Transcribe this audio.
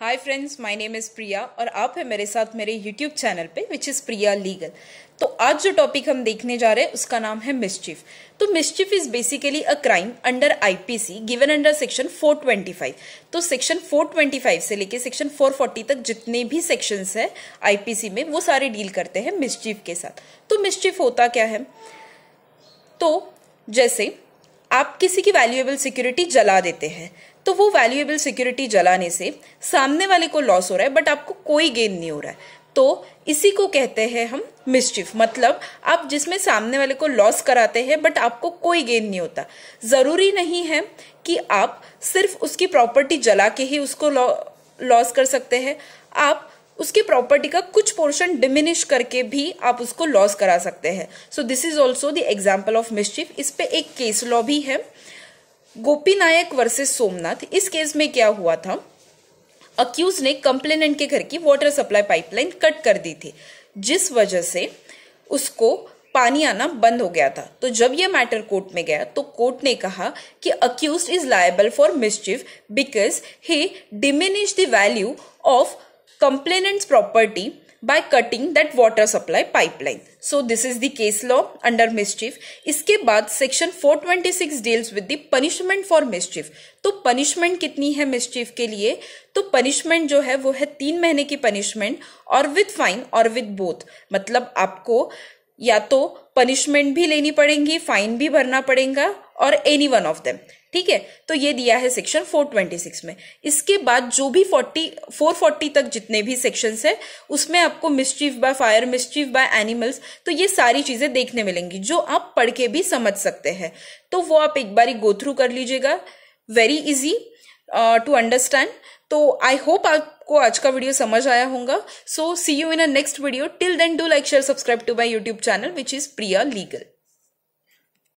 hi friends my name is Priya और आप है मेरे साथ मेरे यूट्यूब चैनल पे विच इज़ प्रिया लीगल तो आज जो टॉपिक हम देखने जा रहे हैं उसका नाम है मिस्चिफ तो mischief is basically a crime under IPC given under section 425 तो सेक्शन 425 से लेके सेक्शन 440 तक जितने भी सेक्शंस हैं आईपीसी में वो सारे डील करते हैं मिस्चिफ के साथ तो मिस्चिफ होता क्या है तो जैसे आप किसी की वैल्यूएबल सिक्योरिटी जला देते हैं तो वो वैल्यूएबल सिक्योरिटी जलाने से सामने वाले को लॉस हो रहा है बट आपको कोई गेन नहीं हो रहा है तो इसी को कहते हैं हम मिस्चिफ मतलब आप जिसमें सामने वाले को लॉस कराते हैं बट आपको कोई गेन नहीं होता ज़रूरी नहीं है कि आप सिर्फ उसकी प्रॉपर्टी जला के ही उसको लॉस कर सकते हैं आप उसकी प्रॉपर्टी का कुछ पोर्शन डिमिनिश करके भी आप उसको लॉस करा सकते हैं so this is also the example of mischief इस पे एक केस लॉ भी है गोपी नायक वर्सेस सोमनाथ इस केस में क्या हुआ था अक्यूज ने कंप्लेनेंट के घर की वाटर सप्लाई पाइपलाइन कट कर दी थी जिस वजह से उसको पानी आना बंद हो गया था तो जब यह मैटर कोर्ट में गया तो कोर्ट ने कहा कि accused is liable for mischief because he diminish the value of complainant's property by cutting that water supply pipeline so this is the case law under mischief इसके बाद section 426 deals with the punishment for mischief तो punishment कितनी है mischief के लिए तो punishment जो है वो है तीन महीने की पनिशमेंट और विद फाइन और विद बोथ मतलब आपको या तो पनिशमेंट भी लेनी पड़ेगी फाइन भी भरना पड़ेगा और एनी वन ऑफ देम ठीक है तो ये दिया है सेक्शन 426 में इसके बाद जो भी 40 440 तक जितने भी सेक्शंस है उसमें आपको mischief by fire mischief by animals तो ये सारी चीजें देखने मिलेंगी जो आप पढ़ के भी समझ सकते हैं तो वो आप एक बार गो थ्रू कर लीजिएगा वेरी इजी टू अंडरस्टैंड तो आई होप आप आपको आज का वीडियो समझ आया होगा so see you in a next video till then do like share subscribe to my YouTube channel which is Priya legal